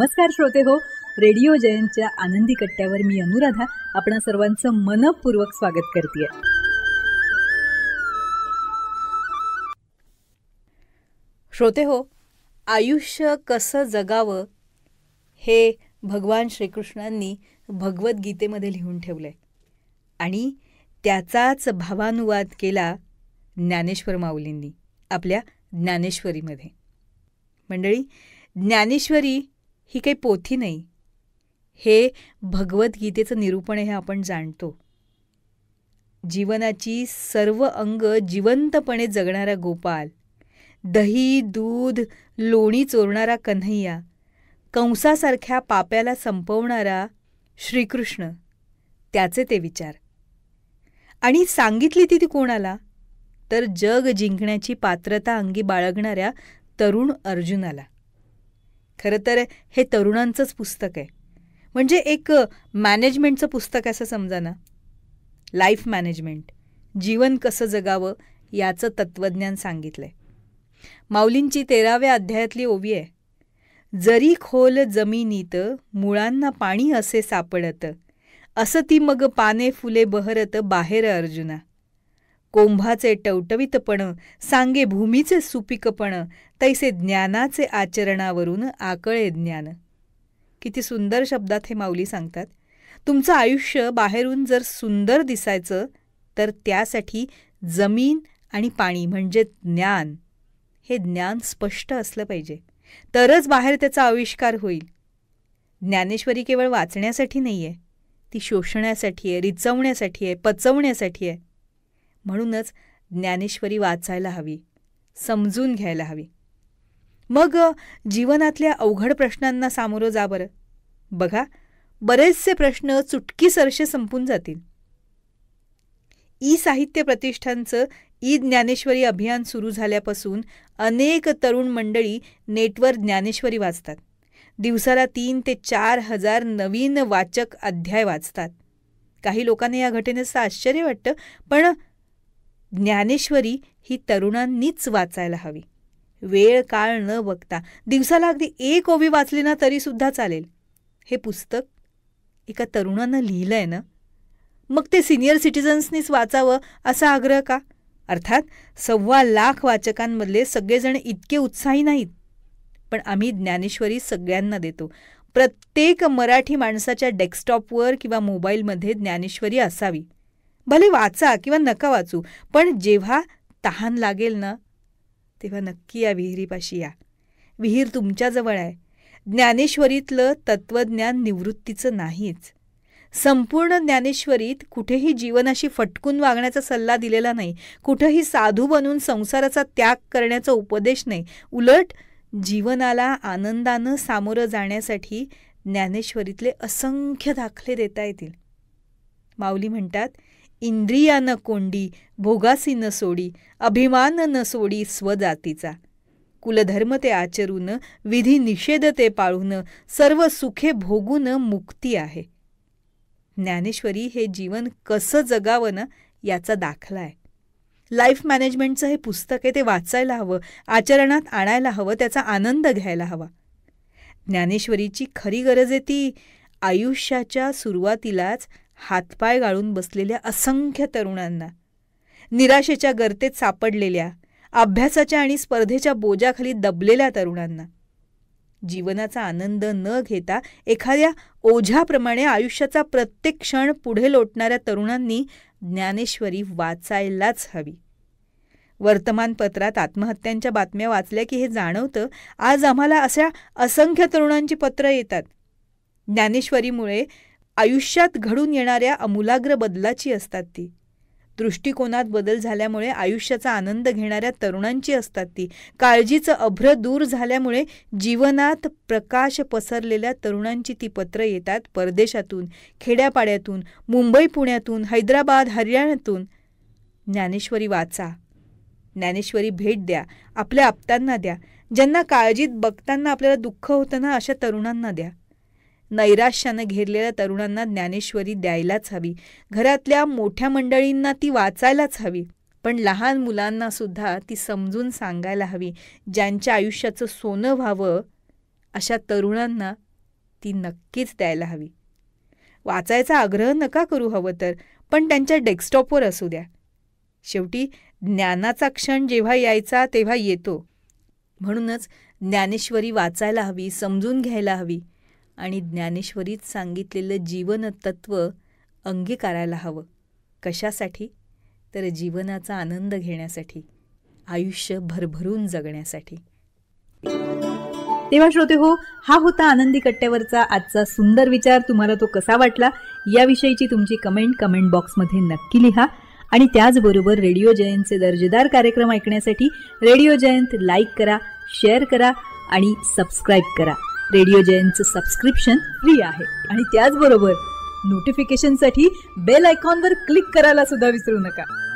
नमस्कार श्रोते हो रेडिओ जयंतच्या आनंदी कट्ट्यावर मी अनुराधा आपण सर्वांचं मनपूर्वक स्वागत करते श्रोते हो आयुष्य कसं जगावं हे भगवान श्रीकृष्णांनी भगवद्गीतेमध्ये लिहून ठेवलंय आणि त्याचाच भावानुवाद केला ज्ञानेश्वर माऊलींनी आपल्या ज्ञानेश्वरीमध्ये मंडळी ज्ञानेश्वरी ही काही पोथी नाही हे भगवद्गीतेचं निरूपण हे आपण जाणतो जीवनाची सर्व अंग जिवंतपणे जगणारा गोपाल दही दूध लोणी चोरणारा कन्हैया कंसासारख्या पाप्याला संपवणारा श्रीकृष्ण त्याचे ते विचार आणि सांगितली ती ती कोणाला तर जग जिंकण्याची पात्रता अंगी बाळगणाऱ्या तरुण अर्जुनाला खरं तर हे तरुणांचंच पुस्तक आहे म्हणजे एक मॅनेजमेंटचं पुस्तक असं समजा ना लाईफ मॅनेजमेंट जीवन कसं जगावं याचं तत्त्वज्ञान सांगितलं आहे माऊलींची तेराव्या अध्यायातली ओवी आहे जरी खोल जमिनीत मुळांना पाणी असे सापडत असं ती मग पाने फुले बहरत बाहेर अर्जुना कोंभाचे टवटवीतपण सांगे भूमीचे सुपीकपण तैसे ज्ञानाचे आचरणावरून आकळे ज्ञान किती सुंदर शब्दात हे माऊली सांगतात तुमचं आयुष्य बाहेरून जर सुंदर दिसायचं तर त्यासाठी जमीन आणि पाणी म्हणजे ज्ञान हे ज्ञान स्पष्ट असलं पाहिजे तरच बाहेर त्याचा आविष्कार होईल ज्ञानेश्वरी केवळ वाचण्यासाठी नाही आहे ती शोषण्यासाठी आहे रिचवण्यासाठी आहे पचवण्यासाठी आहे म्हणूनच ज्ञानेश्वरी वाचायला हवी समजून घ्यायला हवी मग जीवनातल्या अवघड प्रश्नांना सामोरं जा बरं बघा बरेचसे प्रश्न चुटकीसरसे संपून जातील ई साहित्य प्रतिष्ठानचं ई ज्ञानेश्वरी अभियान सुरू झाल्यापासून अनेक तरुण मंडळी नेटवर ज्ञानेश्वरी वाचतात दिवसाला तीन ते चार हजार नवीन वाचक अध्याय वाचतात काही लोकांना या घटनेचं आश्चर्य वाटतं पण ज्ञानेश्वरी ही तरुणांनीच वाचायला हवी वेळ काळ न बघता दिवसाला अगदी एक ओवी वाचली ना तरीसुद्धा चालेल हे पुस्तक एका तरुणानं लिहिलं आहे ना मग ते सिनियर सिटिझन्सनीच वाचावं असा आग्रह का अर्थात सव्वा लाख वाचकांमधले सगळेजण इतके उत्साही नाहीत पण आम्ही ज्ञानेश्वरी सगळ्यांना देतो प्रत्येक मराठी माणसाच्या डेस्कटॉपवर किंवा मोबाईलमध्ये ज्ञानेश्वरी असावी भले वाचा किंवा नका वाचू पण जेव्हा तहान लागेल ना तेव्हा नक्की या विहिरीपाशी या विहीर तुमच्याजवळ आहे ज्ञानेश्वरीतलं तत्त्वज्ञान निवृत्तीचं नाहीच संपूर्ण ज्ञानेश्वरीत कुठेही जीवनाशी फटकून वागण्याचा सल्ला दिलेला नाही कुठेही साधू बनून संसाराचा त्याग करण्याचा उपदेश नाही उलट जीवनाला आनंदानं सामोरं जाण्यासाठी ज्ञानेश्वरीतले असंख्य दाखले देता येतील माऊली म्हणतात इंद्रियानं कोंडी भोगासी न सोडी अभिमान न सोडी स्वजातीचा कुलधर्म ते आचरून विधी निषेध ते पाळून सर्व सुखे भोगून मुक्ती आहे ज्ञानेश्वरी हे जीवन कसं जगावं ना याचा दाखला आहे लाईफ मॅनेजमेंटचं हे पुस्तक आहे ते वाचायला हवं आचरणात आणायला हवं त्याचा आनंद घ्यायला हवा ज्ञानेश्वरीची खरी गरज आहे ती आयुष्याच्या सुरुवातीलाच हातपाय गाळून बसलेल्या असंख्य तरुणांना निराशेच्या गर्तेत सापडलेल्या अभ्यासाच्या आणि स्पर्धेच्या बोजाखाली दबलेल्या तरुणांना जीवनाचा आनंद न घेता एखाद्या ओझ्याप्रमाणे आयुष्याचा प्रत्येक क्षण पुढे लोटणाऱ्या तरुणांनी ज्ञानेश्वरी वाचायलाच हवी वर्तमानपत्रात आत्महत्यांच्या बातम्या वाचल्या की हे जाणवतं आज आम्हाला अशा असंख्य तरुणांची पत्र येतात ज्ञानेश्वरीमुळे आयुष्यात घडून येणाऱ्या अमूलाग्र बदलाची असतात ती दृष्टिकोनात बदल झाल्यामुळे आयुष्याचा आनंद घेणाऱ्या तरुणांची असतात ती काळजीचं अभ्र दूर झाल्यामुळे जीवनात प्रकाश पसरलेल्या तरुणांची ती पत्र येतात परदेशातून खेड्यापाड्यातून मुंबई पुण्यातून हैदराबाद हरियाणातून ज्ञानेश्वरी वाचा ज्ञानेश्वरी भेट द्या आपल्या आप्तांना द्या ज्यांना काळजीत बघताना आपल्याला दुःख होतं ना अशा तरुणांना द्या नैराश्यानं घेरलेल्या तरुणांना ज्ञानेश्वरी द्यायलाच हवी घरातल्या मोठ्या मंडळींना ती वाचायलाच हवी पण लहान मुलांना सुद्धा ती समजून सांगायला हवी ज्यांच्या आयुष्याचं सोनं व्हावं अशा तरुणांना ती नक्कीच द्यायला हवी वाचायचा आग्रह नका करू हवं तर पण त्यांच्या डेस्कटॉपवर असू द्या शेवटी ज्ञानाचा क्षण जेव्हा यायचा तेव्हा येतो म्हणूनच ज्ञानेश्वरी वाचायला हवी समजून घ्यायला हवी आणि ज्ञानेश्वरीत सांगितलेलं जीवनतत्त्व अंगीकारायला हवं कशासाठी तर जीवनाचा आनंद घेण्यासाठी आयुष्य भरभरून जगण्यासाठी तेव्हा श्रोते हो हा होता आनंदी कट्ट्यावरचा आजचा सुंदर विचार तुम्हाला तो कसा वाटला याविषयीची तुमची कमेंट कमेंट बॉक्समध्ये नक्की लिहा आणि त्याचबरोबर रेडिओ जयंतचे दर्जेदार कार्यक्रम ऐकण्यासाठी रेडिओ जयंत लाईक करा शेअर करा आणि सबस्क्राईब करा रेडिओ जयंतचं सबस्क्रिप्शन फ्री आहे आणि त्याचबरोबर नोटिफिकेशनसाठी बेल आयकॉनवर क्लिक करायला सुद्धा विसरू नका